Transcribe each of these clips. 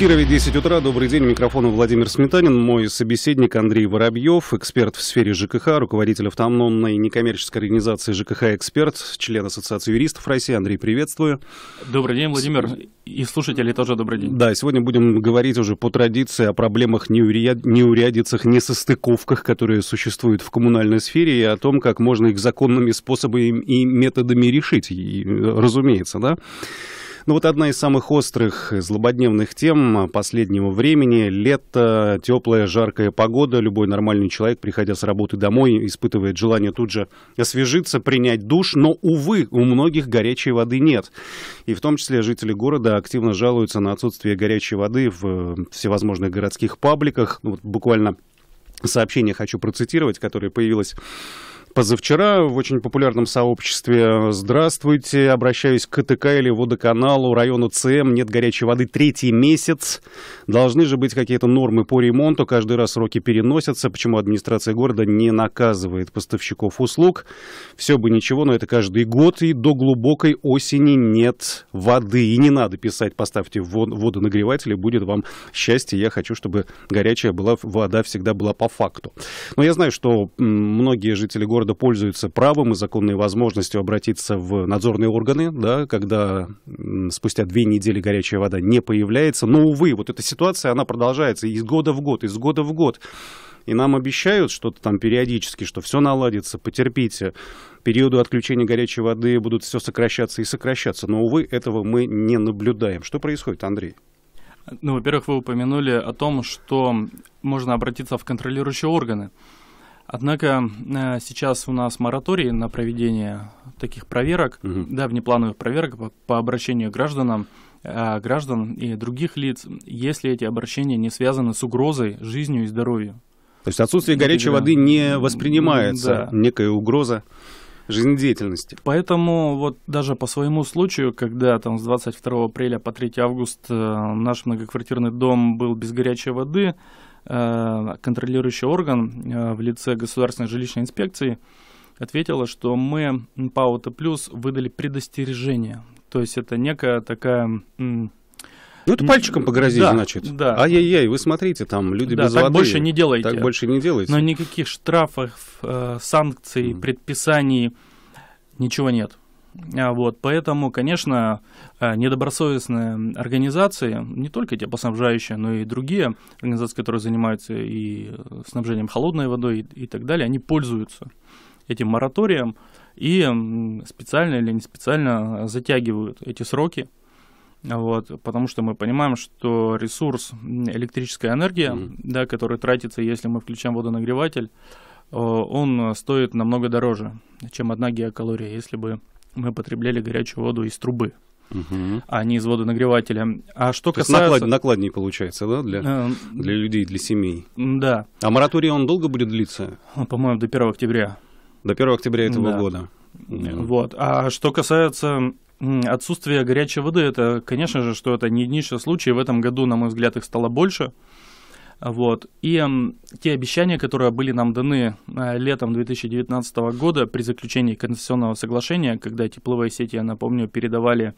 Кирове 10 утра. Добрый день. Микрофон Владимир Сметанин. Мой собеседник Андрей Воробьев, эксперт в сфере ЖКХ, руководитель автономной некоммерческой организации ЖКХ «Эксперт», член Ассоциации юристов России. Андрей, приветствую. Добрый день, Владимир. И слушатели тоже добрый день. Да, сегодня будем говорить уже по традиции о проблемах, неурядицах, несостыковках, которые существуют в коммунальной сфере, и о том, как можно их законными способами и методами решить, и, разумеется, да? Ну вот одна из самых острых, э, злободневных тем а, последнего времени. Лето, теплая, жаркая погода. Любой нормальный человек, приходя с работы домой, испытывает желание тут же освежиться, принять душ. Но, увы, у многих горячей воды нет. И в том числе жители города активно жалуются на отсутствие горячей воды в э, всевозможных городских пабликах. Ну, вот буквально сообщение хочу процитировать, которое появилось Позавчера в очень популярном сообществе «Здравствуйте, обращаюсь к КТК или водоканалу району ЦМ, нет горячей воды третий месяц, должны же быть какие-то нормы по ремонту, каждый раз сроки переносятся, почему администрация города не наказывает поставщиков услуг? Все бы ничего, но это каждый год, и до глубокой осени нет воды. И не надо писать, поставьте водонагреватели, будет вам счастье, я хочу, чтобы горячая была, вода всегда была по факту. Но я знаю, что многие жители города города пользуются правом и законной возможностью обратиться в надзорные органы, да, когда спустя две недели горячая вода не появляется. Но, увы, вот эта ситуация, она продолжается из года в год, из года в год. И нам обещают что-то там периодически, что все наладится, потерпите. Периоды отключения горячей воды будут все сокращаться и сокращаться. Но, увы, этого мы не наблюдаем. Что происходит, Андрей? Ну, во-первых, вы упомянули о том, что можно обратиться в контролирующие органы. Однако э, сейчас у нас мораторий на проведение таких проверок, угу. да, проверок по, по обращению гражданам э, граждан и других лиц, если эти обращения не связаны с угрозой жизнью и здоровью. То есть отсутствие горячей да. воды не воспринимается, да. некая угроза жизнедеятельности. Поэтому вот даже по своему случаю, когда там с 22 апреля по 3 августа э, наш многоквартирный дом был без горячей воды, Э, контролирующий орган э, в лице Государственной жилищной инспекции ответила, что мы МПАО плюс выдали предостережение. То есть это некая такая ну, это пальчиком погрозить, да, значит. Да. Ай-яй-яй, вы смотрите, там люди да, без так воды. больше не делайте. Так больше не делайте. Но никаких штрафов, э, санкций, предписаний, ничего нет. А, вот, поэтому, конечно, э, недобросовестные организации, не только теплоснабжающие, но и другие организации, которые занимаются и э, снабжением холодной водой и, и так далее, они пользуются этим мораторием и специально или не специально затягивают эти сроки, вот, потому что мы понимаем, что ресурс электрическая энергия, mm-hmm. да, который тратится, если мы включаем водонагреватель, он стоит намного дороже, чем одна геокалория, если бы мы потребляли горячую воду из трубы, угу. а не из водонагревателя. А что То касается... Наклад, накладнее получается, да, для, э, для людей, для семей? Да. А мораторий, он долго будет длиться? А, по-моему, до 1 октября. До 1 октября этого да. года. Угу. Вот. А что касается отсутствия горячей воды, это, конечно же, что это не единичный случай. В этом году, на мой взгляд, их стало больше. Вот. И э, те обещания, которые были нам даны э, летом 2019 года при заключении концессионного соглашения, когда тепловые сети, я напомню, передавали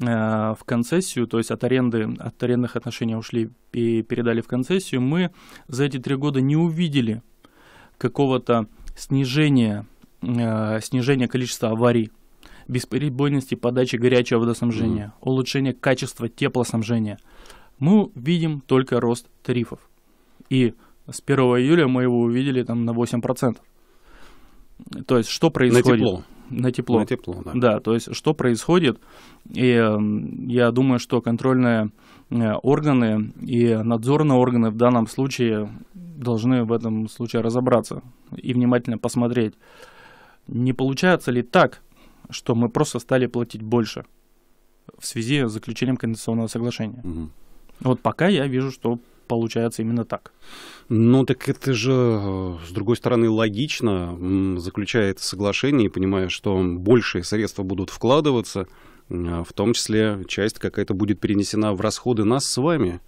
э, в концессию, то есть от аренды, от арендных отношений ушли и передали в концессию, мы за эти три года не увидели какого-то снижения, э, снижения количества аварий, бесперебойности подачи горячего водоснабжения, mm-hmm. улучшения качества теплоснабжения. Мы видим только рост тарифов. И с 1 июля мы его увидели там на 8%. То есть что происходит? На тепло. На тепло. На тепло, да. Да, то есть что происходит? И эм, я думаю, что контрольные э, органы и надзорные органы в данном случае должны в этом случае разобраться и внимательно посмотреть, не получается ли так, что мы просто стали платить больше в связи с заключением кондиционного соглашения. Угу. Вот пока я вижу, что получается именно так. Ну, так это же, э, с другой стороны, логично. заключает соглашение, понимая, что большие средства будут вкладываться, а в том числе часть какая-то будет перенесена в расходы нас с вами.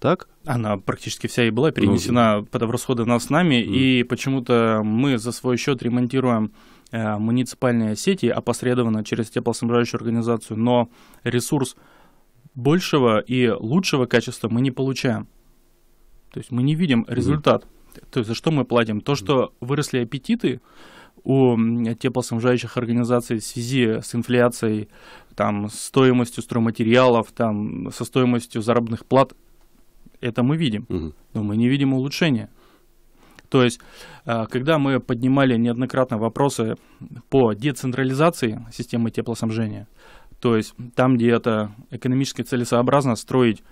Так? Она практически вся и была ну, перенесена ну, под расходы нас с нами, ну. и почему-то мы за свой счет ремонтируем э, муниципальные сети опосредованно через теплоснабжающую организацию, но ресурс большего и лучшего качества мы не получаем. То есть мы не видим результат. Mm-hmm. То есть за что мы платим? То, что выросли аппетиты у теплоснабжающих организаций в связи с инфляцией, там, стоимостью стройматериалов, там, со стоимостью заработных плат, это мы видим. Mm-hmm. Но мы не видим улучшения. То есть, а, когда мы поднимали неоднократно вопросы по децентрализации системы теплоснабжения, то есть там, где это экономически целесообразно строить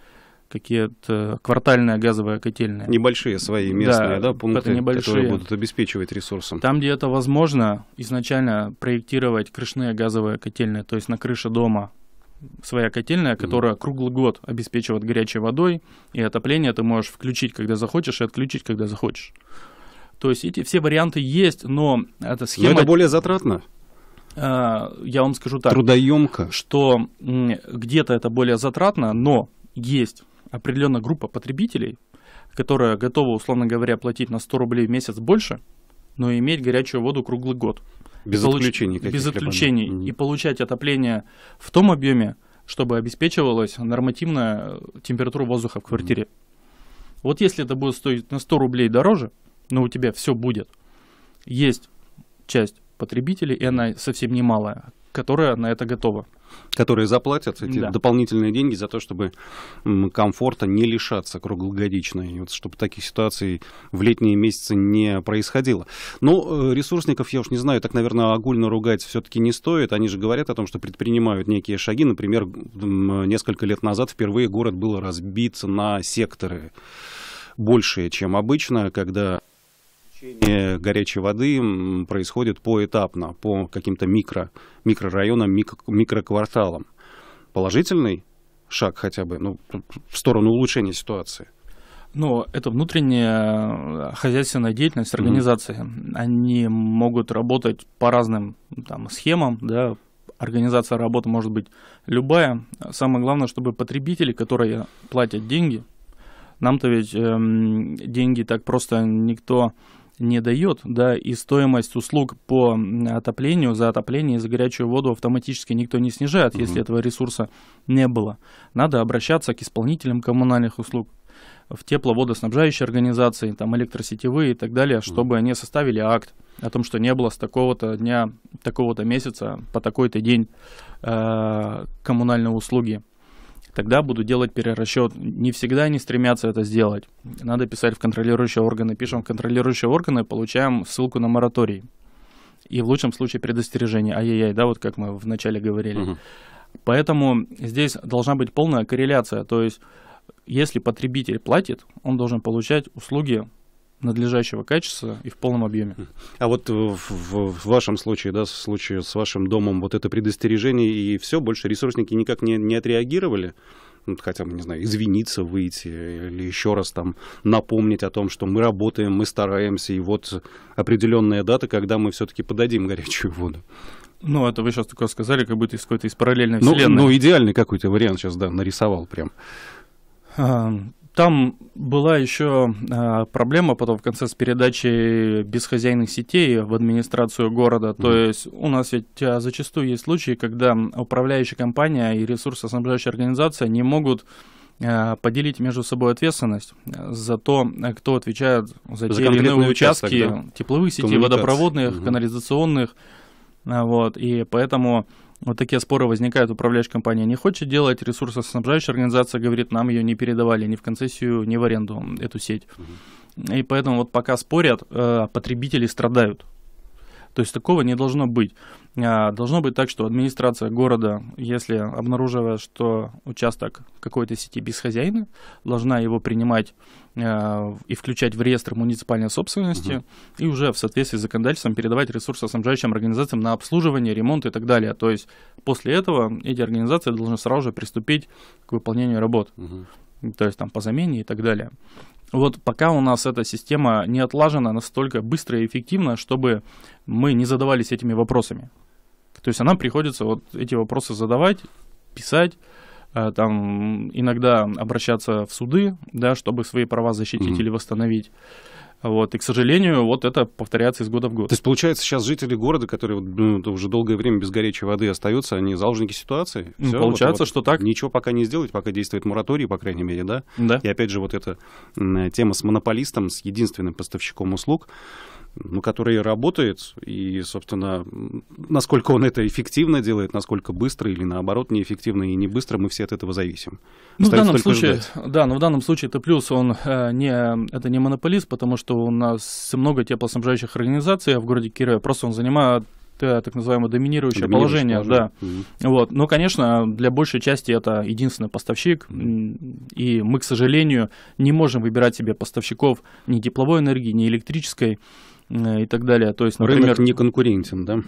какие-то квартальные газовые котельные. Небольшие свои местные, да, да пункты, небольшие. которые будут обеспечивать ресурсом. Там, где это возможно, изначально проектировать крышные газовые котельные, то есть на крыше дома своя котельная, mm -hmm. которая круглый год обеспечивает горячей водой, и отопление ты можешь включить, когда захочешь, и отключить, когда захочешь. То есть эти все варианты есть, но эта схема... Но это более затратно а, я вам скажу так. Трудоемко. Что где-то это более затратно, но есть определенная группа потребителей, которая готова, условно говоря, платить на 100 рублей в месяц больше, но иметь горячую воду круглый год. Без Получ... отключений. Без отключений. Либо... И получать отопление в том объеме, чтобы обеспечивалась нормативная э, температура воздуха в квартире. Mm -hmm. Вот если это будет стоить на 100 рублей дороже, но у тебя все будет, есть часть потребителей, и она совсем немалая, которая на это готова которые заплатят эти да. дополнительные деньги за то, чтобы комфорта не лишаться круглогодично, и вот чтобы таких ситуаций в летние месяцы не происходило. Но ну, э, ресурсников, я уж не знаю, так, наверное, огульно ругать все-таки не стоит. Они же говорят о том, что предпринимают некие шаги. Например, несколько лет назад впервые город был разбит на секторы большие, чем обычно, когда обеспечение горячей воды происходит поэтапно, по каким-то микро, микрорайонам, микро, микрокварталам. Положительный шаг хотя бы ну, в сторону улучшения ситуации? но это внутренняя хозяйственная деятельность организации. Mm-hmm. Они могут работать по разным там, схемам, да, организация работы может быть любая. Самое главное, чтобы потребители, которые платят деньги, нам-то ведь э, деньги так просто никто не дает, да, и стоимость услуг по отоплению, за отопление и за горячую воду автоматически никто не снижает, угу. если этого ресурса не было. Надо обращаться к исполнителям коммунальных услуг, в тепловодоснабжающие организации, там электросетевые и так далее, чтобы они составили акт о том, что не было с такого-то дня, такого-то месяца по такой-то день э, коммунальной услуги тогда буду делать перерасчет. Не всегда они стремятся это сделать. Надо писать в контролирующие органы. Пишем в контролирующие органы, получаем ссылку на мораторий. И в лучшем случае предостережение. Ай-яй-яй, да, вот как мы вначале говорили. Угу. Поэтому здесь должна быть полная корреляция. То есть, если потребитель платит, он должен получать услуги надлежащего качества и в полном объеме. А вот э, в, в вашем случае, да, в случае с вашим домом, вот это предостережение и все, больше ресурсники никак не, не отреагировали? Ну, хотя бы, не знаю, извиниться, выйти или еще раз там напомнить о том, что мы работаем, мы стараемся, и вот определенная дата, когда мы все-таки подадим горячую воду. Ну, это вы сейчас такое сказали, как будто из какой-то из параллельной ну, вселенной. Ну, идеальный какой-то вариант сейчас, да, нарисовал прям. Там была еще а, проблема потом в конце с передачей бесхозяйных сетей в администрацию города. Mm-hmm. То есть у нас ведь а, зачастую есть случаи, когда управляющая компания и ресурсоснабжающая организация не могут а, поделить между собой ответственность за то, кто отвечает за, за те или иные участок, участки да? тепловых сетей, водопроводных, mm-hmm. канализационных. Вот, и поэтому вот такие споры возникают, управляющая компания не хочет делать, ресурсоснабжающая организация говорит, нам ее не передавали ни в концессию, ни в аренду, эту сеть. И поэтому вот пока спорят, э, потребители страдают. То есть такого не должно быть. А, должно быть так, что администрация города, если обнаруживает, что участок какой-то сети без хозяина, должна его принимать а, и включать в реестр муниципальной собственности угу. и уже в соответствии с законодательством передавать ресурсы ресурсоснабжающим организациям на обслуживание, ремонт и так далее. То есть после этого эти организации должны сразу же приступить к выполнению работ. Угу то есть там по замене и так далее. Вот пока у нас эта система не отлажена настолько быстро и эффективно, чтобы мы не задавались этими вопросами. То есть нам приходится вот эти вопросы задавать, писать, э, там иногда обращаться в суды, да, чтобы свои права защитить mm-hmm. или восстановить. Вот, и, к сожалению, вот это повторяется из года в год. То есть, получается, сейчас жители города, которые ну, уже долгое время без горячей воды остаются, они заложники ситуации? Все, ну, получается, вот, вот, что так. Ничего пока не сделать, пока действует мораторий, по крайней мере, да? Да. И опять же, вот эта тема с монополистом, с единственным поставщиком услуг, ну, который работает, и, собственно, насколько он это эффективно делает, насколько быстро или, наоборот, неэффективно и не быстро, мы все от этого зависим. Ну, в данном случае, ждать. да, но в данном случае это плюс, он э, не, это не монополист, потому что у нас много теплоснабжающих организаций а в городе Кирове, просто он занимает э, так называемое доминирующее, положение, да. Угу. Вот. Но, конечно, для большей части это единственный поставщик, и мы, к сожалению, не можем выбирать себе поставщиков ни тепловой энергии, ни электрической. Э, и так далее. То есть, например, Рынок не конкурентен, да?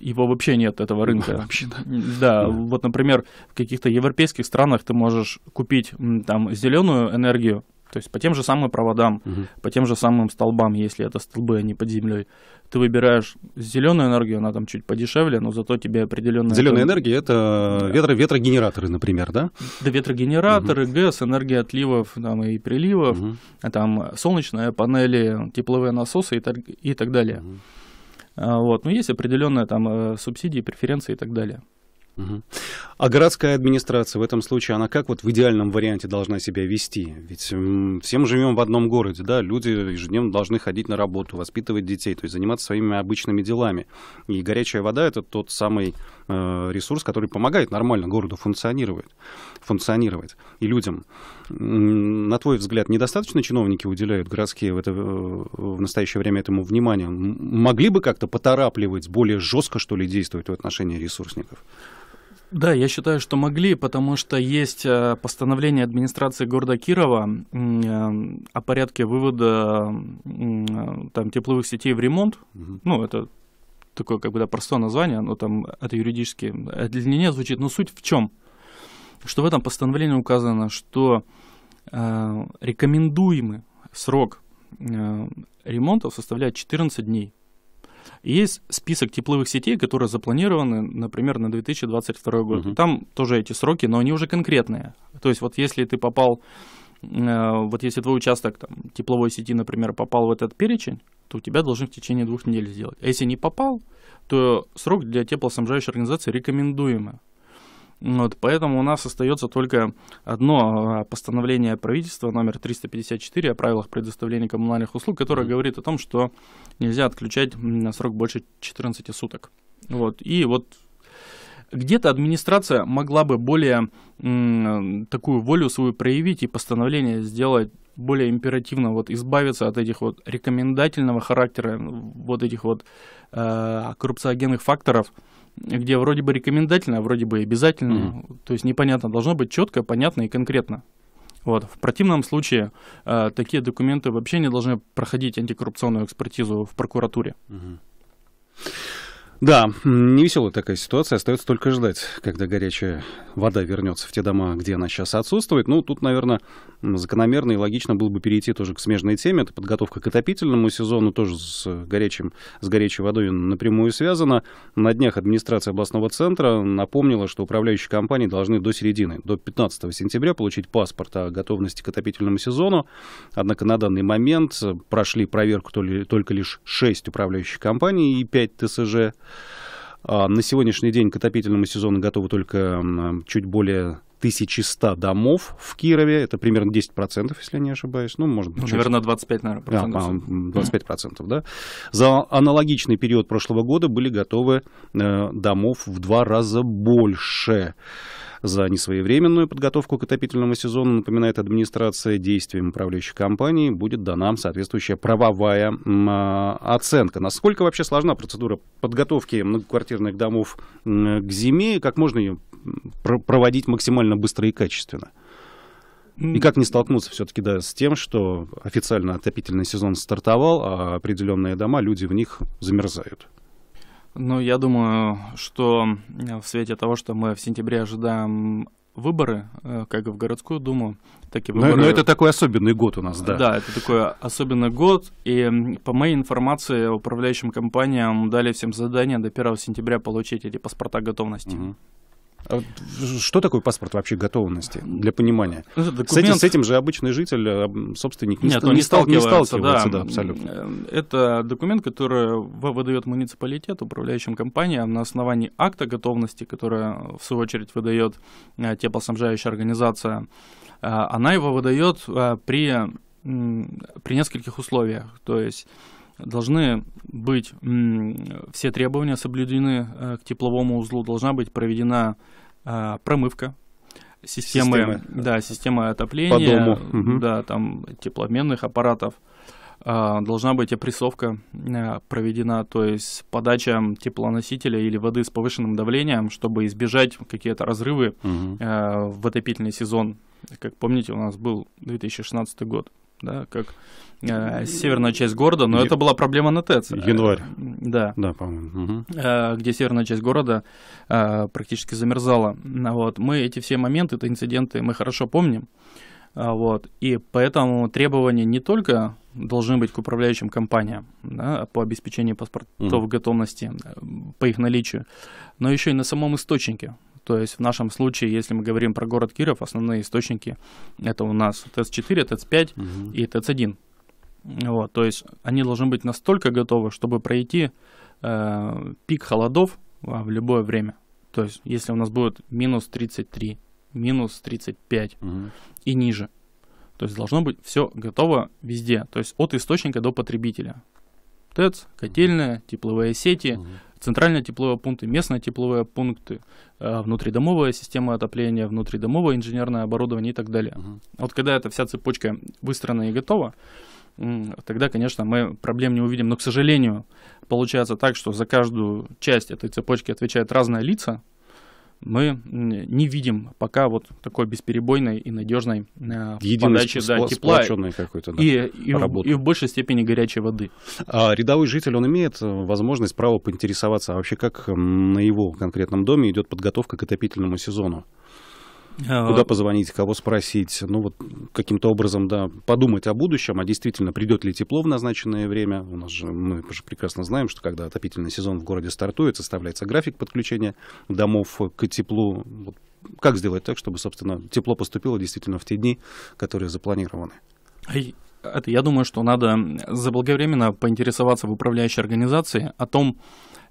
Его вообще нет, этого рынка. Вообще, да. Да, да. вот, например, в каких-то европейских странах ты можешь купить там зеленую энергию, то есть по тем же самым проводам, угу. по тем же самым столбам, если это столбы, а не под землей. Ты выбираешь зеленую энергию, она там чуть подешевле, но зато тебе определенная... Зеленая энергия — это да. ветро, ветрогенераторы, например, да? Да, ветрогенераторы, угу. ГЭС, энергия отливов там, и приливов, угу. там солнечные панели, тепловые насосы и так, и так далее. Угу. Вот. Но ну, есть определенные там э, субсидии, преференции и так далее. А городская администрация в этом случае, она как вот в идеальном варианте должна себя вести? Ведь всем живем в одном городе, да, люди ежедневно должны ходить на работу, воспитывать детей, то есть заниматься своими обычными делами. И горячая вода — это тот самый э, ресурс, который помогает нормально городу функционировать. функционировать. И людям, на твой взгляд, недостаточно чиновники уделяют городские в, это, э, в настоящее время этому внимание? Могли бы как-то поторапливать, более жестко, что ли, действовать в отношении ресурсников? Да, я считаю, что могли, потому что есть э, постановление администрации города Кирова э, о порядке вывода э, там, тепловых сетей в ремонт. Угу. Ну, это такое как бы да, простое название, оно там это юридически для длиннее звучит. Но суть в чем? Что в этом постановлении указано, что э, рекомендуемый срок э, ремонтов составляет 14 дней. Есть список тепловых сетей, которые запланированы, например, на 2022 год. Угу. Там тоже эти сроки, но они уже конкретные. То есть вот если ты попал, э, вот если твой участок там, тепловой сети, например, попал в этот перечень, то у тебя должны в течение двух недель сделать. А если не попал, то срок для теплоснабжающей организации рекомендуемый. Вот, поэтому у нас остается только одно а, постановление правительства номер 354 о правилах предоставления коммунальных услуг, которое mm-hmm. говорит о том, что нельзя отключать на срок больше 14 суток. Вот, и вот где-то администрация могла бы более м, такую волю свою проявить и постановление сделать более императивно вот избавиться от этих вот рекомендательного характера, вот этих вот э, коррупциогенных факторов, где вроде бы рекомендательно, а вроде бы обязательно. Mm-hmm. То есть непонятно, должно быть четко, понятно и конкретно. Вот. В противном случае э, такие документы вообще не должны проходить антикоррупционную экспертизу в прокуратуре. Mm-hmm. Да, невеселая такая ситуация. Остается только ждать, когда горячая вода вернется в те дома, где она сейчас отсутствует. Ну, тут, наверное, закономерно и логично было бы перейти тоже к смежной теме. Это подготовка к отопительному сезону тоже с, э, горячим, с горячей водой напрямую связана. На днях администрация областного центра напомнила, что управляющие компании должны до середины, до 15 сентября получить паспорт о готовности к отопительному сезону. Однако на данный момент э, прошли проверку только лишь 6 управляющих компаний и 5 ТСЖ. А, на сегодняшний день к отопительному сезону готовы только чуть более 1100 домов в Кирове. Это примерно 10%, если не ошибаюсь. Ну, может быть, ну, чуть... наверное, 25, наверное, а, процентов. А, 25%, процентов, да. За аналогичный период прошлого года были готовы э, домов в два раза больше. За несвоевременную подготовку к отопительному сезону, напоминает администрация, действием управляющей компании будет дана соответствующая правовая а, оценка. Насколько вообще сложна процедура подготовки многоквартирных домов к зиме, и как можно ее проводить максимально быстро и качественно? И как не столкнуться все-таки да, с тем, что официально отопительный сезон стартовал, а определенные дома, люди в них замерзают? Ну, я думаю, что э, в свете того, что мы в сентябре ожидаем выборы, э, как и в городскую думу, так и выборы... Но, но это такой особенный год у нас, да. Да, это такой особенный год, и по моей информации управляющим компаниям дали всем задание до 1 сентября получить эти паспорта готовности. Угу. А что такое паспорт вообще готовности для понимания? Документ... Ну, с, этим, с этим же обычный житель, собственник не, Нет, не, не сталкивается, не сталкивается да. да, абсолютно. Это документ, который выдает муниципалитет управляющим компаниям а на основании акта готовности, который в свою очередь выдает э, теплоснабжающая организация. Э, она его выдает э, при, при нескольких условиях. То есть должны быть все требования соблюдены э, к тепловому узлу, должна быть проведена э, промывка системы, системы. Да, система отопления, По дому. да, там теплообменных аппаратов. Э, должна быть опрессовка проведена, то есть подача теплоносителя или воды с повышенным давлением, чтобы избежать какие-то разрывы угу. в отопительный сезон. Как помните, у нас был 2016 год да, как э, северная часть города, но это была проблема на ТЭЦ. Январь. Да. Да, по-моему. Угу. где северная часть города э, практически замерзала. Вот. Мы эти все моменты, это инциденты, мы хорошо помним. Вот. И поэтому требования не только должны быть к управляющим компаниям да, по обеспечению паспортов mm. готовности, по их наличию, но еще и на самом источнике. То есть в нашем случае, если мы говорим про город Киров, основные источники это у нас ТЭЦ-4, ТЭЦ-5 угу. и ТЭЦ-1. Вот, то есть они должны быть настолько готовы, чтобы пройти э, пик холодов а, в любое время. То есть если у нас будет минус 33, минус 35 угу. и ниже, то есть должно быть все готово везде, то есть от источника до потребителя. ТЭЦ, котельная, тепловые сети, угу. Центральные тепловые пункты, местные тепловые пункты, э, внутридомовая система отопления, внутридомовое инженерное оборудование и так далее. Угу. Вот когда эта вся цепочка выстроена и готова, тогда, конечно, мы проблем не увидим. Но, к сожалению, получается так, что за каждую часть этой цепочки отвечают разные лица, мы не видим пока вот такой бесперебойной и надежной э, подачи да, тепла какой-то, да, и, и, и в большей степени горячей воды. А рядовой житель, он имеет э, возможность, право поинтересоваться, а вообще как на его конкретном доме идет подготовка к отопительному сезону? А, Куда позвонить, кого спросить, ну вот каким-то образом, да, подумать о будущем, а действительно придет ли тепло в назначенное время. У нас же, мы же прекрасно знаем, что когда отопительный сезон в городе стартует, составляется график подключения домов к теплу. Вот как сделать так, чтобы, собственно, тепло поступило действительно в те дни, которые запланированы? Это, а а я думаю, что надо заблаговременно поинтересоваться в управляющей организации о том,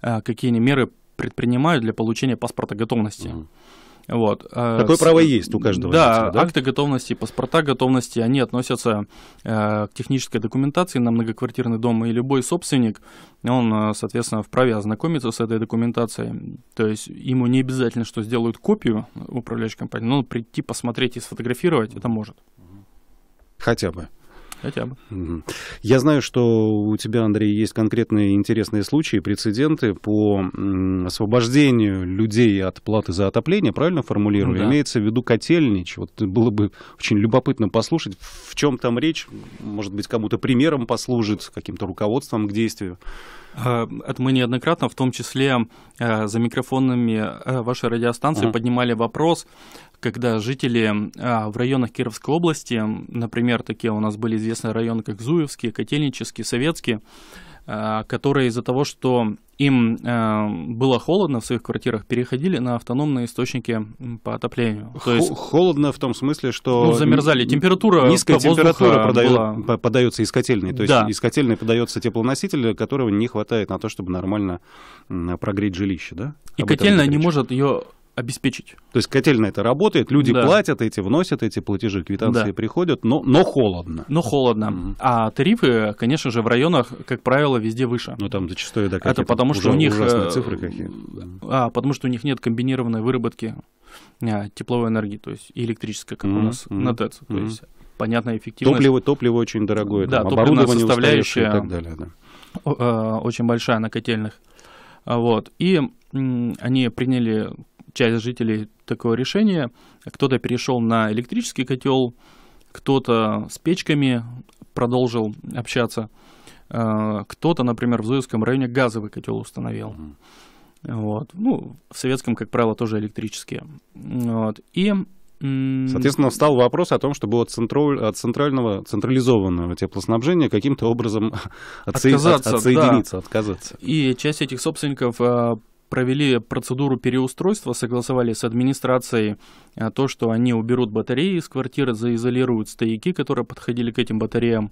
э, какие они меры предпринимают для получения паспорта готовности. Mm-hmm. Вот. Э, Такое с... право есть у каждого. Да, лица, да, акты готовности, паспорта готовности, они относятся э, к технической документации на многоквартирный дом, и любой собственник, он, э, соответственно, вправе ознакомиться с этой документацией. То есть ему не обязательно, что сделают копию управляющей компании, но прийти, посмотреть и сфотографировать это может. Хотя бы. Хотя бы. Я знаю, что у тебя, Андрей, есть конкретные интересные случаи, прецеденты по освобождению людей от платы за отопление, правильно формулирую? Да. Имеется в виду котельнич. Вот было бы очень любопытно послушать, в чем там речь, может быть, кому-то примером послужит, каким-то руководством к действию. А, это мы неоднократно, в том числе а, за микрофонами а, вашей радиостанции, ага. поднимали вопрос, когда жители в районах Кировской области, например, такие у нас были известные районы, как Зуевские, Котельнические, Советские, э, которые из-за того, что им э, было холодно в своих квартирах, переходили на автономные источники по отоплению. То есть, холодно в том смысле, что... Ну, замерзали. Температура Низкая температура э, подает, была... подается из котельной. То есть да. из котельной подается теплоноситель, которого не хватает на то, чтобы нормально прогреть жилище, да? И котельная не может ее обеспечить. То есть котельная это работает, люди да. платят эти, вносят эти платежи, квитанции да. приходят, но, но холодно. Но холодно. Угу. А тарифы, конечно же, в районах, как правило, везде выше. Ну там зачастую да, Это потому что у них ужасные э, цифры какие. А, потому что у них нет комбинированной выработки а, тепловой энергии, то есть и электрической, как угу, у нас угу. на ТЭЦ. Угу. То есть понятно эффективность. Топливо, топливо очень дорогое, да, там, оборудование составляющая, и так далее. Да. Э, очень большая на котельных. А, вот. И они приняли часть жителей такое решение. Кто-то перешел на электрический котел, кто-то с печками продолжил общаться, э, кто-то, например, в Зуевском районе газовый котел установил. Вот. Ну, в советском, как правило, тоже электрические. Вот. И Соответственно, встал вопрос о том, чтобы от, центроль, от центрального централизованного теплоснабжения каким-то образом отсе, отказаться, отсоединиться, да. отказаться. И часть этих собственников э, провели процедуру переустройства, согласовали с администрацией а, то, что они уберут батареи из квартиры, заизолируют стояки, которые подходили к этим батареям.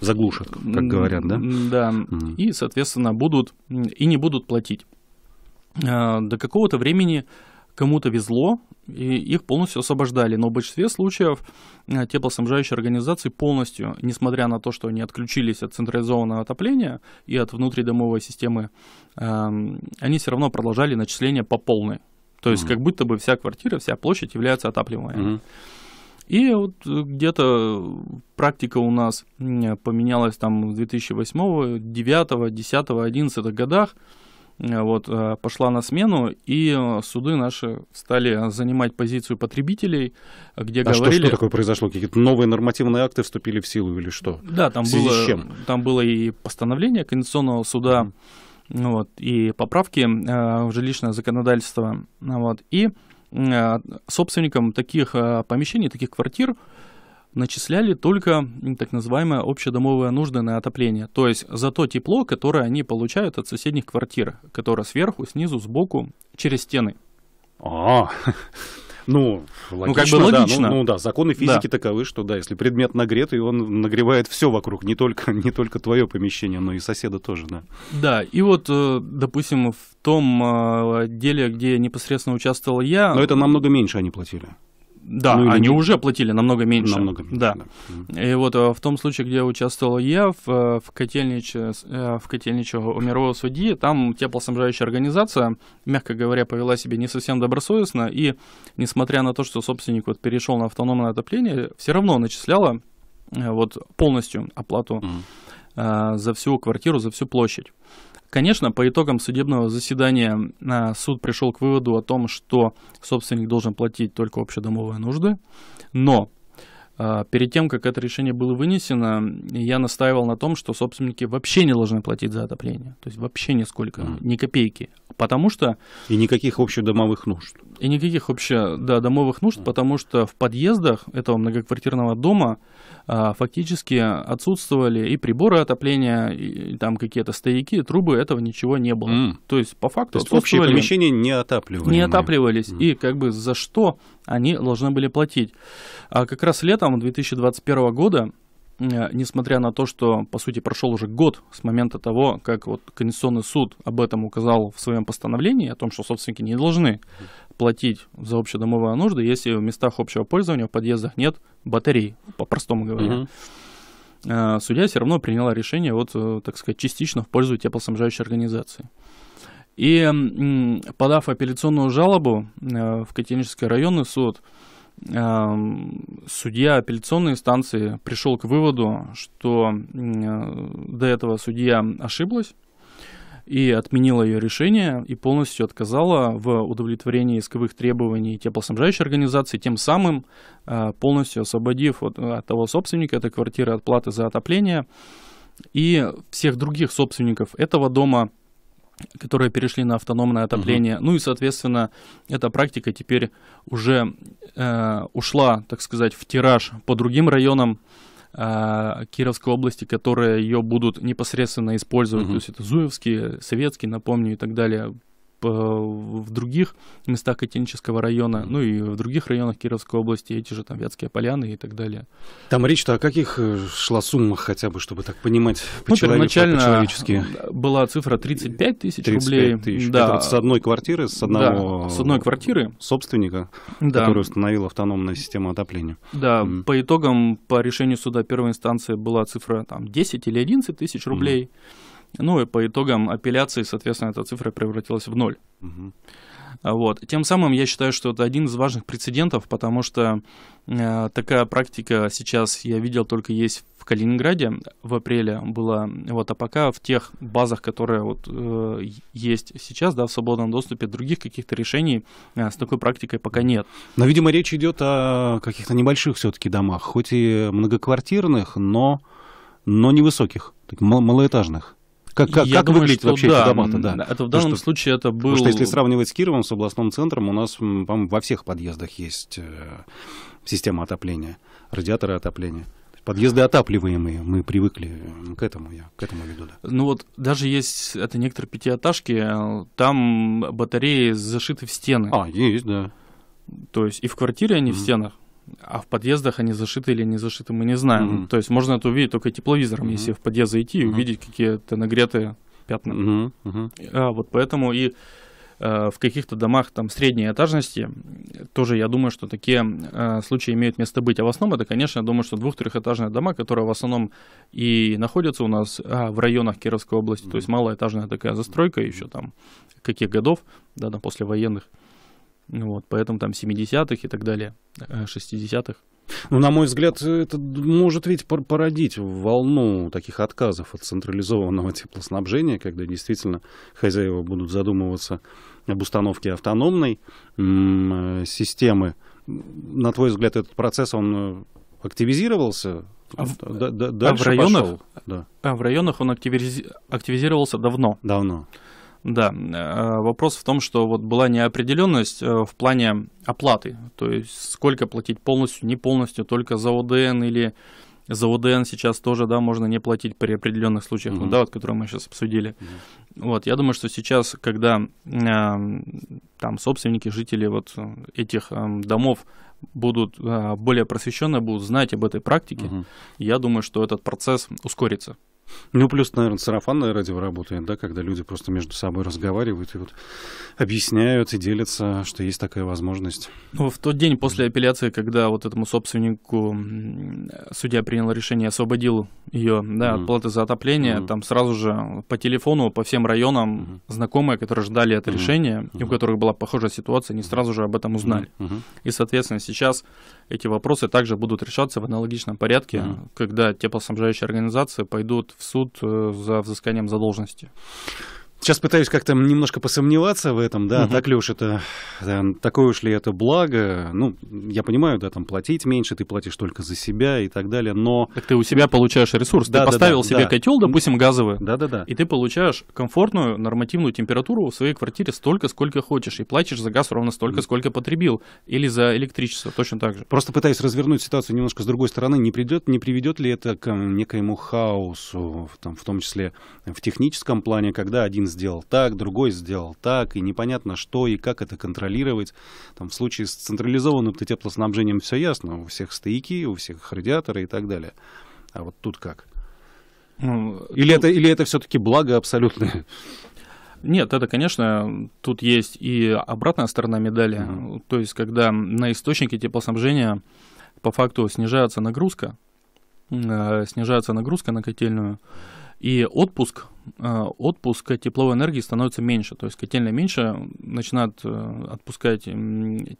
Заглушат, как говорят, да? Да, mm. и, соответственно, будут и не будут платить. А, до какого-то времени кому-то везло, и их полностью освобождали. Но в большинстве случаев э, теплоснабжающие организации полностью, несмотря на то, что они отключились от централизованного отопления и от внутридомовой системы, эм, они все равно продолжали начисления по полной. То есть, mm-hmm. как будто бы вся квартира, вся площадь является отапливаемой. Mm-hmm. И вот э, где-то практика у нас поменялась там в 2008, 2009, 2010, 2011 годах. Э, вот, э, пошла на смену, и э, суды наши стали занимать позицию потребителей, где а говорили... Что, что такое произошло? Какие-то новые нормативные акты вступили в силу или что? Да, там, было, там было и постановление Конституционного суда, вот, и поправки э, в жилищное законодательство. Вот, и собственникам таких помещений, таких квартир, начисляли только так называемые общедомовые нужды на отопление, то есть за то тепло, которое они получают от соседних квартир, которое сверху, снизу, сбоку, через стены. А, ну, логично, ну, как бы логично. Да, ну, ну да, законы физики да. таковы, что да, если предмет нагрет, и он нагревает все вокруг, не только, не только твое помещение, но и соседа тоже, да. Да, и вот, э, допустим, в том э, деле, где непосредственно участвовал я... Но это намного меньше они платили. Да, ну, или... они уже платили намного меньше. Намного меньше. Да. да. И вот э, в том случае, где участвовал я, в, э, в, котельнич, э, в котельниче у мирового судьи, там теплоснабжающая организация, мягко говоря, повела себя не совсем добросовестно, и несмотря на то, что собственник вот перешел на автономное отопление, все равно начисляла вот полностью оплату Угу. за всю квартиру, за всю площадь. Конечно, по итогам судебного заседания а, суд пришел к выводу о том, что собственник должен платить только общедомовые нужды, но а, перед тем, как это решение было вынесено, я настаивал на том, что собственники вообще не должны платить за отопление. То есть вообще нисколько, mm. ни копейки. Потому что... И никаких общедомовых нужд. И никаких вообще, да, домовых нужд, mm. потому что в подъездах этого многоквартирного дома а, фактически отсутствовали и приборы отопления, и, и там какие-то стояки, трубы, этого ничего не было. Mm. То есть по факту... То есть общие помещения не отапливались. Не отапливались. Mm. И как бы за что они должны были платить. А как раз летом 2021 года э, несмотря на то, что, по сути, прошел уже год с момента того, как вот Конституционный суд об этом указал в своем постановлении, о том, что собственники не должны платить за общедомовые нужды, если в местах общего пользования в подъездах нет батарей, по-простому говоря. Mm-hmm. Судья все равно приняла решение, вот, э, так сказать, частично в пользу теплоснабжающей организации. И подав апелляционную жалобу э, в Катенический районный суд, э, судья апелляционной станции пришел к выводу, что э, до этого судья ошиблась и отменила ее решение и полностью отказала в удовлетворении исковых требований теплоснабжающей организации, тем самым полностью освободив от, от того собственника этой квартиры от платы за отопление и всех других собственников этого дома – которые перешли на автономное отопление. Угу. Ну и, соответственно, эта практика теперь уже э, ушла, так сказать, в тираж по другим районам э, Кировской области, которые ее будут непосредственно использовать. Угу. То есть это Зуевский, Советский, напомню, и так далее. Э, в других местах Котельнического района, ну и в других районах Кировской области, эти же там Вятские поляны и так далее. Там речь-то о каких э, шла суммах хотя бы, чтобы так понимать по ну, первоначально была цифра 35 тысяч рублей. Тысяч. Да. Это вот с одной квартиры, с одного... Да, с одной квартиры. Собственника, да. который установил автономную систему отопления. Да, mm. по итогам, по решению суда первой инстанции была цифра там 10 или 11 тысяч рублей. Mm. Ну и по итогам апелляции, соответственно, эта цифра превратилась в ноль. Угу. Вот. Тем самым я считаю, что это один из важных прецедентов, потому что э, такая практика сейчас я видел только есть в Калининграде в апреле была. Вот, а пока в тех базах, которые вот, э, есть сейчас, да, в свободном доступе, других каких-то решений э, с такой практикой пока нет. Но, видимо, речь идет о каких-то небольших все-таки домах, хоть и многоквартирных, но, но невысоких, малоэтажных как, как, думаю, выглядит вообще да, Чудомата? Да. Это в данном что, случае это был... Потому что если сравнивать с Кировом, с областным центром, у нас, по во всех подъездах есть э, система отопления, радиаторы отопления. Подъезды отапливаемые, мы привыкли к этому, я к этому веду. Да. Ну вот даже есть, это некоторые пятиэтажки, э, там батареи зашиты в стены. А, есть, да. То есть и в квартире они mm-hmm. в стенах. А в подъездах они зашиты или не зашиты, мы не знаем. Mm-hmm. То есть можно это увидеть только тепловизором, mm-hmm. если в подъезд зайти и mm-hmm. увидеть какие-то нагретые пятна. Mm-hmm. Mm-hmm. А, вот поэтому и э, в каких-то домах там средней этажности тоже я думаю, что такие э, случаи имеют место быть. А в основном это, конечно, я думаю, что двух-трехэтажные дома, которые в основном и находятся у нас а, в районах Кировской области, mm-hmm. то есть малоэтажная такая застройка еще там каких годов, да, там после военных. Ну вот, поэтому там 70-х и так далее, 60-х. Э, ну, на мой взгляд, это может ведь породить волну таких отказов от централизованного теплоснабжения, когда действительно хозяева будут задумываться об установке автономной э, системы. На твой взгляд, этот процесс, он э, активизировался? А в, да, да, а в районах, Да. А в районах он активизировался давно. Давно. Да, э, вопрос в том, что вот была неопределенность э, в плане оплаты, то есть сколько платить полностью, не полностью, только за ОДН или за ОДН сейчас тоже, да, можно не платить при определенных случаях, mm-hmm. ну, да, вот, которые мы сейчас обсудили. Mm-hmm. Вот, я думаю, что сейчас, когда э, там собственники, жители вот этих э, домов будут э, более просвещенные, будут знать об этой практике, mm-hmm. я думаю, что этот процесс ускорится. Ну, плюс, наверное, сарафанное радио работает, да, когда люди просто между собой разговаривают и вот объясняют и делятся, что есть такая возможность. Ну, в тот день после апелляции, когда вот этому собственнику судья принял решение, освободил ее да, mm. от платы за отопление, mm. там сразу же по телефону, по всем районам mm. знакомые, которые ждали это mm. решение, mm. и у которых была похожая ситуация, они сразу же об этом узнали. Mm. mm И, соответственно, сейчас эти вопросы также будут решаться в аналогичном порядке, mm. когда теплоснабжающие организации пойдут в суд э, за взысканием задолженности. Сейчас пытаюсь как-то немножко посомневаться в этом, да, угу. так ли уж это, да, такое уж ли это благо. Ну, я понимаю, да, там платить меньше, ты платишь только за себя и так далее, но... Так ты у себя получаешь ресурс, да, ты да, поставил да, себе да. котел, допустим, газовый, да, да, да. и ты получаешь комфортную нормативную температуру в своей квартире столько, сколько хочешь, и платишь за газ ровно столько, сколько потребил, или за электричество, точно так же. Просто пытаюсь развернуть ситуацию немножко с другой стороны, не, придет, не приведет ли это к некоему хаосу, там, в том числе в техническом плане, когда один сделал так, другой сделал так, и непонятно что и как это контролировать. Там, в случае с централизованным теплоснабжением все ясно, у всех стояки, у всех радиаторы и так далее. А вот тут как? Ну, или, тут... Это, или это все-таки благо абсолютное? Нет, это, конечно, тут есть и обратная сторона медали. Mm-hmm. То есть, когда на источнике теплоснабжения по факту снижается нагрузка, э, снижается нагрузка на котельную, и отпуск э, отпуска тепловой энергии становится меньше. То есть котельная меньше начинает э, отпускать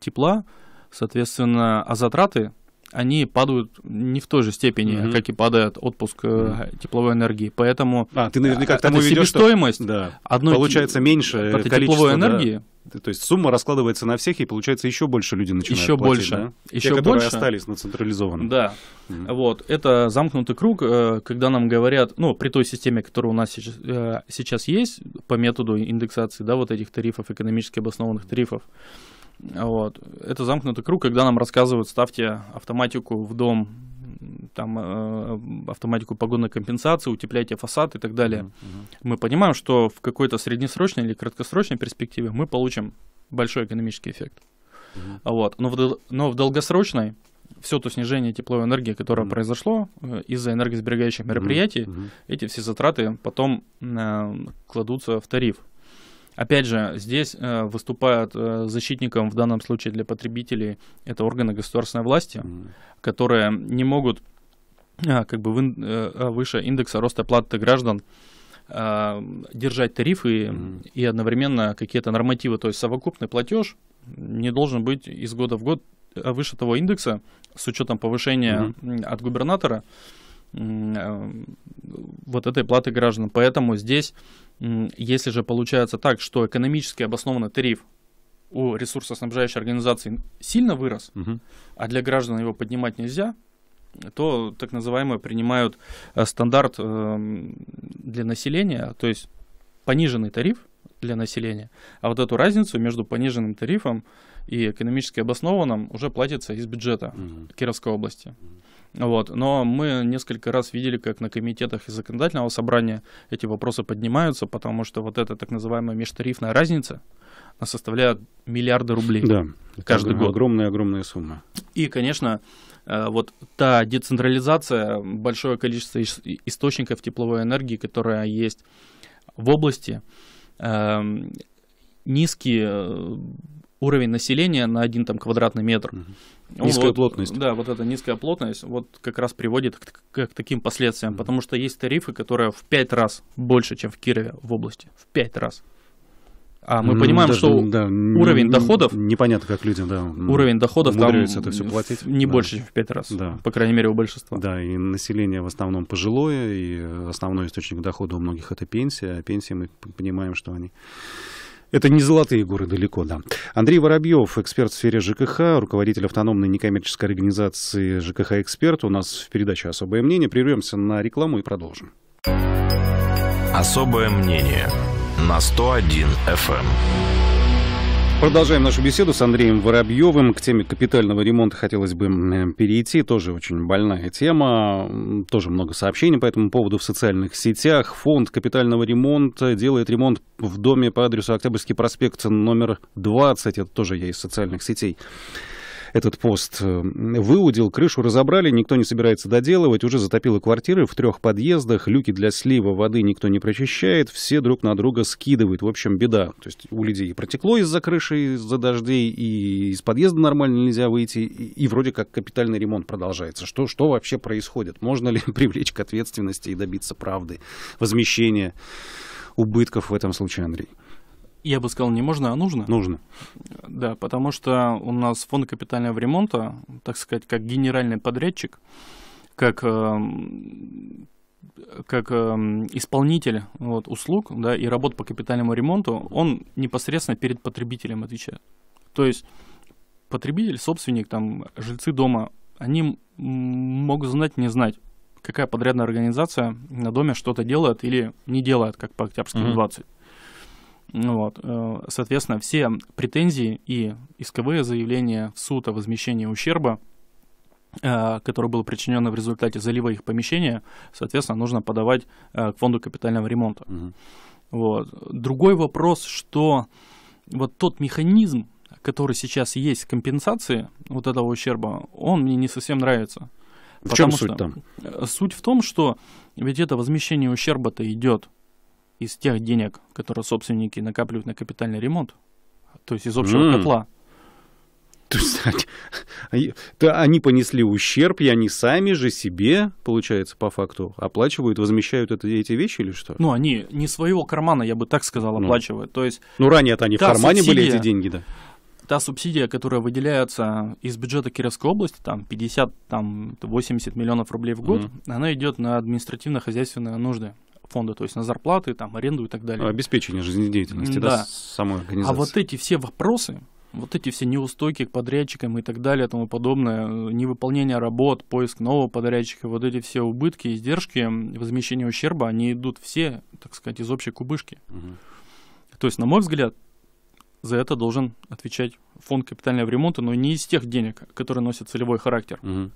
тепла, соответственно, а затраты они падают не в той же степени, угу. как и падает отпуск э, тепловой энергии. Поэтому а, ты наверняка к тому ведешь, себестоимость да, одной получается меньше э, тепловой энергии. То есть сумма раскладывается на всех, и получается еще больше люди начинают еще платить, больше, да? еще Те, больше. которые остались на централизованном. Да, mm. вот это замкнутый круг, э, когда нам говорят, ну при той системе, которая у нас сейчас, э, сейчас есть по методу индексации, да, вот этих тарифов экономически обоснованных тарифов, вот. Это замкнутый круг, когда нам рассказывают, ставьте автоматику в дом, там, э, автоматику погодной компенсации, утепляйте фасад и так далее. mm Мы понимаем, что в какой-то среднесрочной или краткосрочной перспективе мы получим большой экономический эффект. mm Вот. Но, в, но в долгосрочной все то снижение тепловой энергии, которое mm произошло э, из-за энергосберегающих мероприятий, mm-hmm. эти все затраты потом э, кладутся в тариф. Опять же, здесь э, выступают э, защитником в данном случае для потребителей это органы государственной власти, mm. которые не могут э, как бы в, э, выше индекса роста платы граждан э, держать тарифы mm. и, и одновременно какие-то нормативы, то есть совокупный платеж не должен быть из года в год э, выше того индекса с учетом повышения mm от губернатора. Э, вот этой платы граждан. Поэтому здесь, если же получается так, что экономически обоснованный тариф у ресурсоснабжающей организации сильно вырос, угу. а для граждан его поднимать нельзя, то так называемое принимают э, стандарт э, для населения, то есть пониженный тариф для населения, а вот эту разницу между пониженным тарифом и экономически обоснованным уже платится из бюджета угу. Кировской области. Угу. Вот. Но мы несколько раз видели, как на комитетах и законодательного собрания эти вопросы поднимаются, потому что вот эта так называемая межтарифная разница, она составляет миллиарды рублей да, каждый год. Огромная-огромная сумма. И, конечно, э, вот та децентрализация, большое количество источников тепловой энергии, которая есть в области, эм, низкий э, уровень населения на один там квадратный метр. Угу. Ну низкая вот, плотность. Да, вот эта низкая плотность вот как раз приводит к, к, к таким последствиям, mm-hmm. потому что есть тарифы, которые в 5 раз больше, чем в Кирове в области. В 5 раз. А мы ну, понимаем, даже, что да, уровень не, доходов... Непонятно, как людям да. Уровень доходов там это все платить. не да. больше, чем в пять раз, да. по крайней мере, у большинства. Да, и население в основном пожилое, и основной источник дохода у многих это пенсия, а пенсии мы понимаем, что они это не золотые горы далеко, да. Андрей Воробьев, эксперт в сфере ЖКХ, руководитель автономной некоммерческой организации ЖКХ «Эксперт». У нас в передаче «Особое мнение». Прервемся на рекламу и продолжим. «Особое мнение» на 101 FM. Продолжаем нашу беседу с Андреем Воробьевым. К теме капитального ремонта хотелось бы э, перейти. Тоже очень больная тема. Тоже много сообщений по этому поводу в социальных сетях. Фонд капитального ремонта делает ремонт в доме по адресу Октябрьский проспект номер 20. Это тоже я из социальных сетей этот пост э, выудил, крышу разобрали, никто не собирается доделывать, уже затопило квартиры в трех подъездах, люки для слива воды никто не прочищает, все друг на друга скидывают. В общем, беда. То есть у людей протекло из-за крыши, из-за дождей, и из подъезда нормально нельзя выйти, и, и вроде как капитальный ремонт продолжается. Что, что вообще происходит? Можно ли привлечь к ответственности и добиться правды, возмещения убытков в этом случае, Андрей? Я бы сказал, не можно, а нужно. Нужно. Да, потому что у нас фонд капитального ремонта, так сказать, как генеральный подрядчик, как эм, как э, исполнитель вот, услуг да, и работ по капитальному ремонту, он непосредственно перед потребителем отвечает. То есть потребитель, собственник, там, жильцы дома, они могут знать, не знать, какая подрядная организация на доме что-то делает или не делает, как по Октябрьскому mm-hmm. Вот. Э, соответственно, все претензии и исковые заявления в суд о возмещении ущерба э, который был причинен в результате залива их помещения, соответственно, нужно подавать э, к фонду капитального ремонта. Угу. Вот. Другой вопрос, что вот тот механизм, который сейчас есть компенсации вот этого ущерба, он мне не совсем нравится. В чем суть там? Суть в том, что ведь это возмещение ущерба-то идет из тех денег, которые собственники накапливают на капитальный ремонт, то есть из общего mm. котла. То есть они понесли ущерб, и они сами же себе, получается, по факту оплачивают, возмещают это, эти вещи или что? Ну, они не своего кармана, я бы так сказал, ну. оплачивают. Ну, то есть, ну ранее-то они в кармане субсидия, были, эти деньги, да? Та субсидия, которая выделяется из бюджета Кировской области, там 50, там 80 миллионов рублей в год, mm. она идет на административно-хозяйственные нужды фонда, то есть на зарплаты, там, аренду и так далее. Обеспечение жизнедеятельности, да, да самой организации. А вот эти все вопросы, вот эти все неустойки к подрядчикам и так далее, тому подобное, невыполнение работ, поиск нового подрядчика, вот эти все убытки, издержки, возмещение ущерба, они идут все, так сказать, из общей кубышки. Угу. То есть, на мой взгляд, за это должен отвечать фонд капитального ремонта, но не из тех денег, которые носят целевой характер. Угу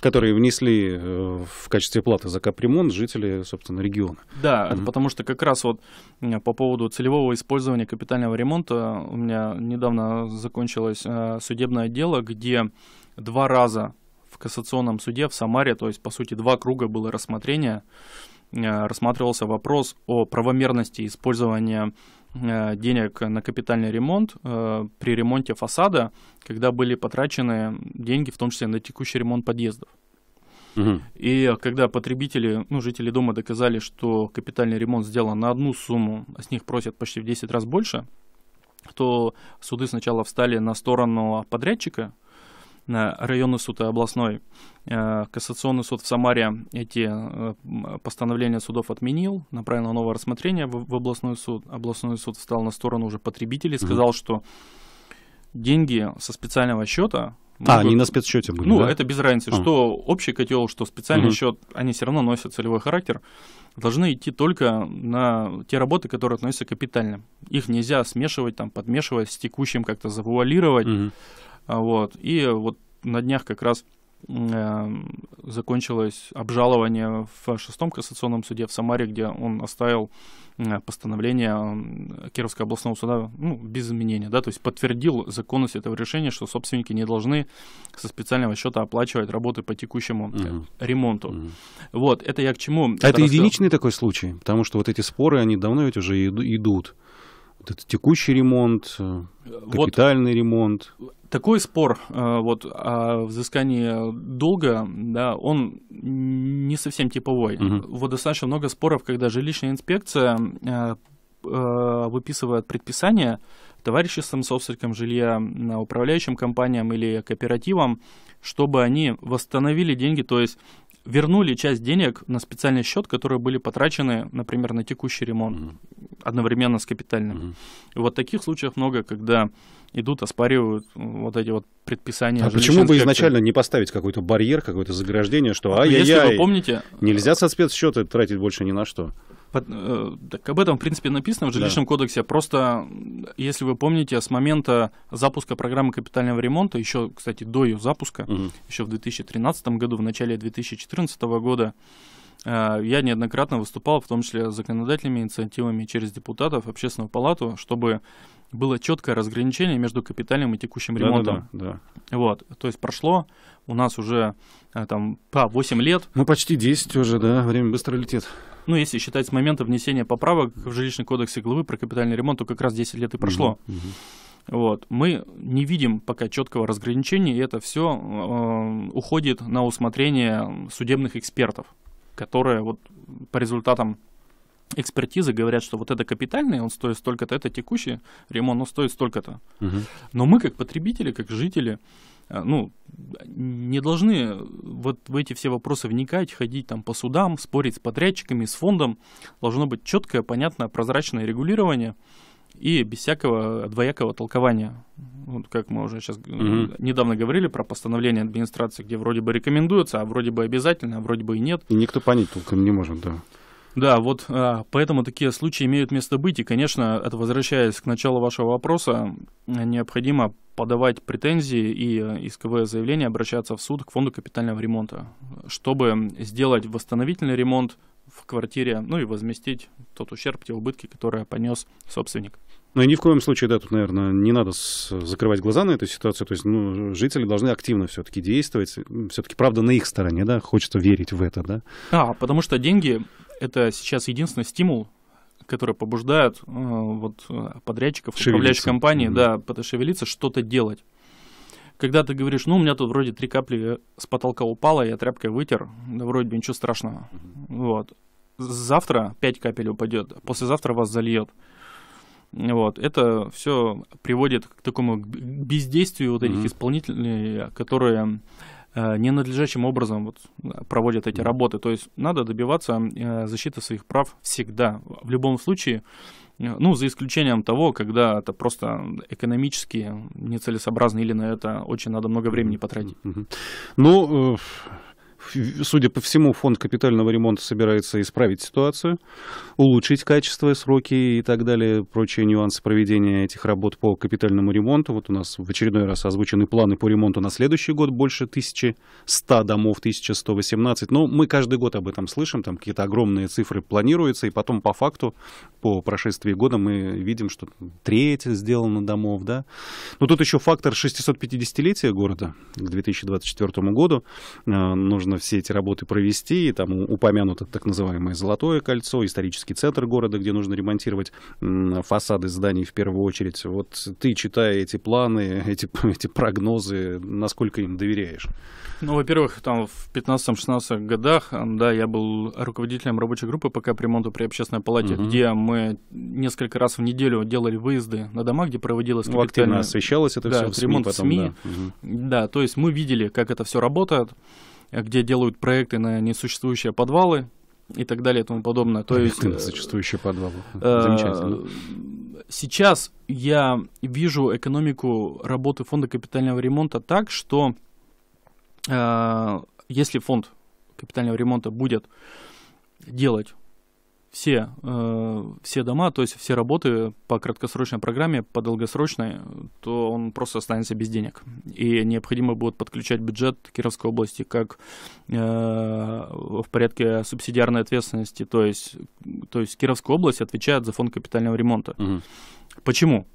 которые внесли э, в качестве платы за капремонт жители, собственно, региона. Да, mm-hmm. это потому что как раз вот по поводу целевого использования капитального ремонта у меня недавно закончилось э, судебное дело, где два раза в кассационном суде в Самаре, то есть, по сути, два круга было рассмотрение, э, рассматривался вопрос о правомерности использования Э, денег на капитальный ремонт э, при ремонте фасада, когда были потрачены деньги, в том числе на текущий ремонт подъездов. Угу. И когда потребители, ну, жители дома доказали, что капитальный ремонт сделан на одну сумму, а с них просят почти в 10 раз больше, то суды сначала встали на сторону подрядчика, районный суд и областной э, кассационный суд в Самаре эти э, постановления судов отменил, направил на новое рассмотрение в областной суд. Областной суд встал на сторону уже потребителей, сказал, mm что деньги со специального счета а, могут... они на спецсчете были. Ну, да? это без разницы, а. что общий котел, что специальный угу. счет, они все равно носят целевой характер, должны идти только на те работы, которые относятся к капитальным. Их нельзя смешивать, там, подмешивать с текущим, как-то завуалировать. Угу. А, вот. И вот на днях как раз э, закончилось обжалование в шестом кассационном суде в Самаре, где он оставил э, постановление Кировского областного суда ну, без изменения, да, то есть подтвердил законность этого решения, что собственники не должны со специального счета оплачивать работы по текущему Uh-huh. ремонту. Uh-huh. Вот, это я к чему. А это, это рассказал... единичный такой случай, потому что вот эти споры, они давно ведь уже идут. Вот это текущий ремонт, капитальный вот, ремонт. Такой спор э, вот о взыскании долга, да, он не совсем типовой. Угу. Вот достаточно много споров, когда жилищная инспекция э, э, выписывает предписание товариществам, собственникам жилья, управляющим компаниям или кооперативам, чтобы они восстановили деньги, то есть вернули часть денег на специальный счет, которые были потрачены, например, на текущий ремонт mm-hmm. одновременно с капитальным. Mm-hmm. Вот таких случаев много, когда идут, оспаривают вот эти вот предписания. А почему бы изначально не поставить какой-то барьер, какое-то заграждение, что а я вы помните... Нельзя э, со спецсчета тратить больше ни на что. Под, э, так об этом, в принципе, написано в жилищном да. кодексе. Просто, если вы помните, с момента запуска программы капитального ремонта, еще, кстати, до ее запуска, угу. еще в 2013 году, в начале 2014 года, э, я неоднократно выступал, в том числе законодательными инициативами через депутатов, общественную палату, чтобы было четкое разграничение между капитальным и текущим ремонтом. Да, да, да. Вот, то есть прошло у нас уже э, там по 8 лет. Ну, почти 10 уже, да, время быстро летит. Ну, если считать с момента внесения поправок в жилищный кодекс и главы про капитальный ремонт, то как раз 10 лет и прошло. Угу, угу. Вот. Мы не видим пока четкого разграничения, и это все э, уходит на усмотрение судебных экспертов, которые вот по результатам экспертизы говорят, что вот это капитальный, он стоит столько-то, это текущий ремонт, он стоит столько-то. Угу. Но мы как потребители, как жители, э, ну, не должны вот в эти все вопросы вникать, ходить там по судам, спорить с подрядчиками, с фондом. Должно быть четкое, понятное, прозрачное регулирование и без всякого двоякого толкования. Вот как мы уже сейчас угу. Э, недавно говорили про постановление администрации, где вроде бы рекомендуется, а вроде бы обязательно, а вроде бы и нет. И никто понять толком не может, да. Да, вот а, поэтому такие случаи имеют место быть. И, конечно, это возвращаясь к началу вашего вопроса, необходимо подавать претензии и э, исковое заявление, обращаться в суд к фонду капитального ремонта, чтобы сделать восстановительный ремонт в квартире, ну и возместить тот ущерб, те убытки, которые понес собственник. Ну и ни в коем случае, да, тут, наверное, не надо закрывать глаза на эту ситуацию. То есть, ну, жители должны активно все-таки действовать. Все-таки правда на их стороне, да? Хочется верить в это, да? А, потому что деньги это сейчас единственный стимул, который побуждает э, вот, э, подрядчиков, шевелиться. управляющих компаний, mm-hmm. да, подошевелиться, что-то делать. Когда ты говоришь, ну, у меня тут вроде три капли с потолка упало, я тряпкой вытер, да вроде бы ничего страшного. Mm-hmm. Вот. Завтра пять капель упадет, послезавтра вас зальет. Вот. Это все приводит к такому бездействию вот этих mm-hmm. исполнителей, которые Э, ненадлежащим образом вот, проводят эти работы. То есть надо добиваться э, защиты своих прав всегда. В любом случае, э, ну, за исключением того, когда это просто экономически нецелесообразно или на это очень надо много времени потратить. Ну, Судя по всему, фонд капитального ремонта собирается исправить ситуацию, улучшить качество, сроки и так далее, прочие нюансы проведения этих работ по капитальному ремонту. Вот у нас в очередной раз озвучены планы по ремонту на следующий год, больше 1100 домов, 1118. Но ну, мы каждый год об этом слышим, там какие-то огромные цифры планируются, и потом по факту, по прошествии года мы видим, что треть сделано домов, да. Но тут еще фактор 650-летия города к 2024 году. Э, нужно нужно все эти работы провести. И там упомянуто так называемое «Золотое кольцо», исторический центр города, где нужно ремонтировать фасады зданий в первую очередь. Вот ты, читая эти планы, эти, эти прогнозы, насколько им доверяешь? Ну, во-первых, там в 15-16 годах, да, я был руководителем рабочей группы по капремонту при общественной палате, угу. где мы несколько раз в неделю делали выезды на дома, где проводилась ну, капитальная... Ну, освещалось это да, все в СМИ ремонт потом, СМИ. Да. Угу. да, то есть мы видели, как это все работает где делают проекты на несуществующие подвалы и так далее и тому подобное. То есть... Э, существующие подвалы. Э, Замечательно. Сейчас я вижу экономику работы фонда капитального ремонта так, что э, если фонд капитального ремонта будет делать все, э, все дома, то есть все работы по краткосрочной программе, по долгосрочной, то он просто останется без денег. И необходимо будет подключать бюджет Кировской области как э, в порядке субсидиарной ответственности. То есть, то есть Кировская область отвечает за фонд капитального ремонта. Угу. Почему?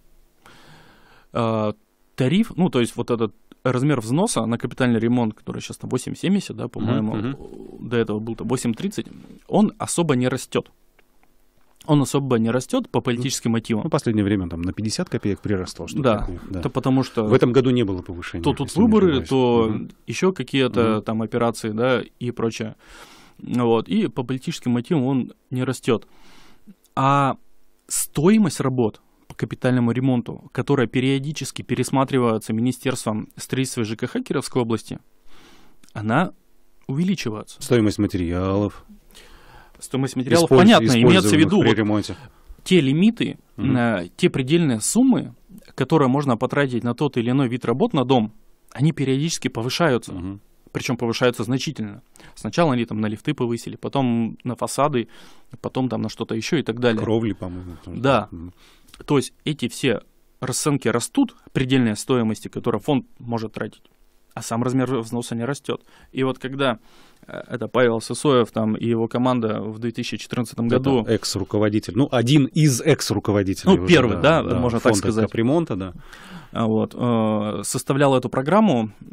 Э, тариф, ну то есть вот этот размер взноса на капитальный ремонт, который сейчас там 8,70, да, по-моему, uh до этого был там 8,30, он особо не растет он особо не растет по политическим мотивам. Ну, последнее время там на 50 копеек прирастал. Что да, да, это потому что... В этом году не было повышения. То тут выборы, то угу. еще какие-то угу. там операции, да, и прочее. Вот, и по политическим мотивам он не растет. А стоимость работ по капитальному ремонту, которая периодически пересматривается Министерством строительства ЖКХ Кировской области, она увеличивается. Стоимость материалов стоимость материалов, понятно, имеется в виду при ремонте. Вот, те лимиты, угу. те предельные суммы, которые можно потратить на тот или иной вид работ на дом, они периодически повышаются. Угу. Причем повышаются значительно. Сначала они там на лифты повысили, потом на фасады, потом там на что-то еще и так далее. Кровли, по-моему. Да. То есть эти все расценки растут, предельные стоимости, которые фонд может тратить, а сам размер взноса не растет. И вот когда э, это Павел Сысоев там и его команда в 2014 это году... Экс-руководитель, ну, один из экс-руководителей. Ну, уже, первый, да, да, да можно так сказать. Капремонта, да. А вот, э, составлял эту программу, э,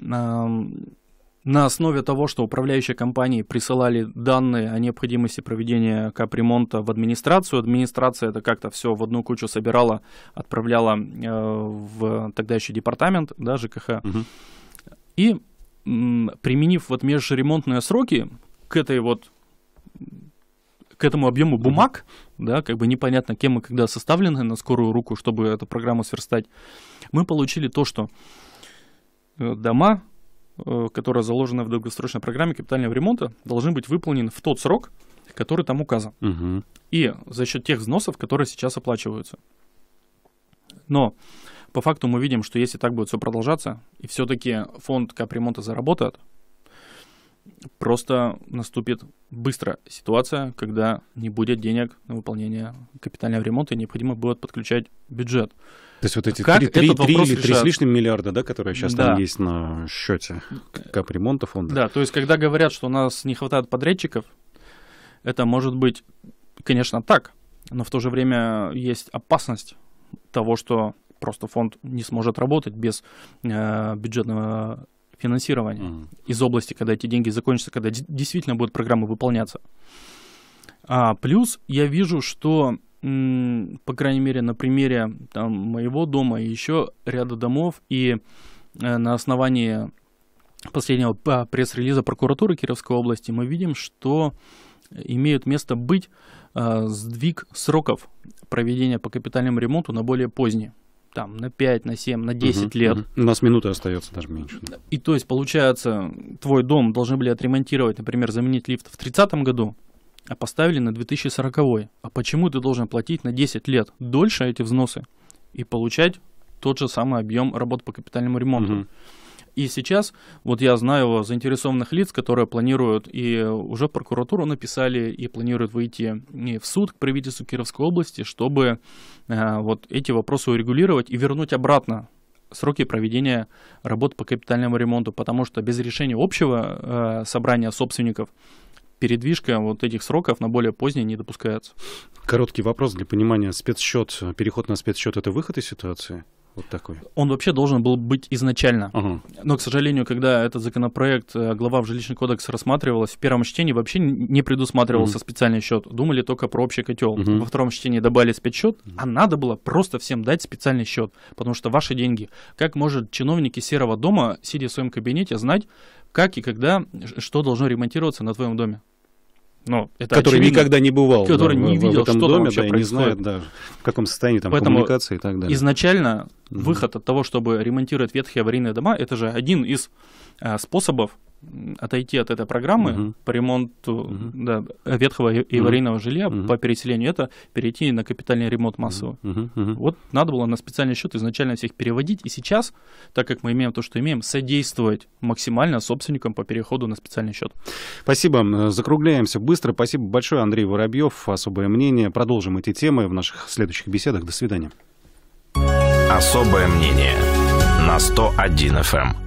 на основе того, что управляющие компании присылали данные о необходимости проведения капремонта в администрацию, администрация это как-то все в одну кучу собирала, отправляла э, в тогда еще департамент да, ЖКХ. Угу. И применив вот межремонтные сроки к этой вот к этому объему бумаг, да, как бы непонятно, кем и когда составлены на скорую руку, чтобы эту программу сверстать, мы получили то, что э, дома, э, которые заложены в долгосрочной программе капитального ремонта, должны быть выполнены в тот срок, который там указан. Угу. И за счет тех взносов, которые сейчас оплачиваются. Но по факту мы видим, что если так будет все продолжаться, и все-таки фонд капремонта заработает, просто наступит быстро ситуация, когда не будет денег на выполнение капитального ремонта, и необходимо будет подключать бюджет. То есть вот эти как 3, 3, 3 или 3 с лишним миллиарда, да, которые сейчас да. там есть на счете капремонта фонда? Да, то есть когда говорят, что у нас не хватает подрядчиков, это может быть, конечно, так, но в то же время есть опасность того, что Просто фонд не сможет работать без э, бюджетного финансирования mm-hmm. из области, когда эти деньги закончатся, когда действительно будут программы выполняться. А, плюс я вижу, что, по крайней мере, на примере там, моего дома и еще ряда домов, и э, на основании последнего а, пресс-релиза прокуратуры Кировской области мы видим, что имеют место быть э, сдвиг сроков проведения по капитальному ремонту на более поздние там, на 5, на 7, на 10 угу, лет. Угу. У нас минуты остается даже меньше. И то есть, получается, твой дом должны были отремонтировать, например, заменить лифт в 30 году, а поставили на 2040. -й. А почему ты должен платить на 10 лет дольше эти взносы и получать тот же самый объем работ по капитальному ремонту? Угу. И сейчас вот я знаю заинтересованных лиц, которые планируют и уже прокуратуру написали и планируют выйти в суд к правительству Кировской области, чтобы э, вот эти вопросы урегулировать и вернуть обратно сроки проведения работ по капитальному ремонту, потому что без решения общего э, собрания собственников передвижка вот этих сроков на более поздние не допускается. Короткий вопрос для понимания. Спецсчет, переход на спецсчет – это выход из ситуации? вот такой? Он вообще должен был быть изначально. Угу. Но, к сожалению, когда этот законопроект, э, глава в жилищный кодекс рассматривалась, в первом чтении вообще не предусматривался угу. специальный счет. Думали только про общий котел. Угу. Во втором чтении добавили спецсчет, угу. а надо было просто всем дать специальный счет, потому что ваши деньги. Как может чиновники серого дома, сидя в своем кабинете, знать, как и когда, что должно ремонтироваться на твоем доме? Но ну, это который очевидно, никогда не бывал который да, не в, видел, в этом что доме, там да, и не знает, да, в каком состоянии там Поэтому коммуникации и так далее. Изначально угу. выход от того, чтобы ремонтировать ветхие аварийные дома, это же один из э, способов отойти от этой программы угу. по ремонту угу. да, ветхого и аварийного угу. жилья угу. по переселению, это перейти на капитальный ремонт массовый. Угу. Угу. Вот надо было на специальный счет изначально всех переводить, и сейчас, так как мы имеем то, что имеем, содействовать максимально собственникам по переходу на специальный счет. Спасибо. Э, закругляемся быстро. Спасибо большое, Андрей Воробьев. Особое мнение. Продолжим эти темы в наших следующих беседах. До свидания. Особое мнение на 101 FM.